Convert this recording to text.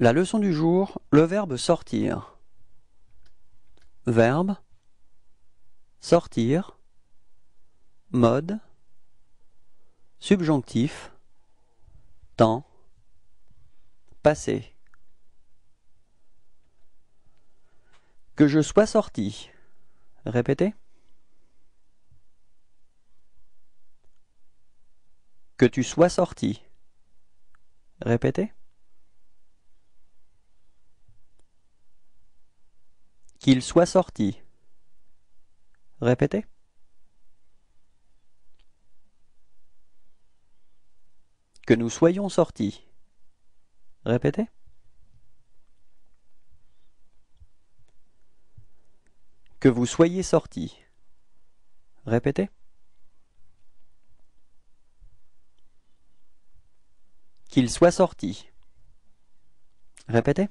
La leçon du jour, le verbe sortir. Verbe sortir mode subjonctif temps passé. Que je sois sorti. Répétez. Que tu sois sorti. Répétez. qu'il soit sorti. Répétez. Que nous soyons sortis. Répétez. Que vous soyez sortis. Répétez. Qu'il soit sorti. Répétez.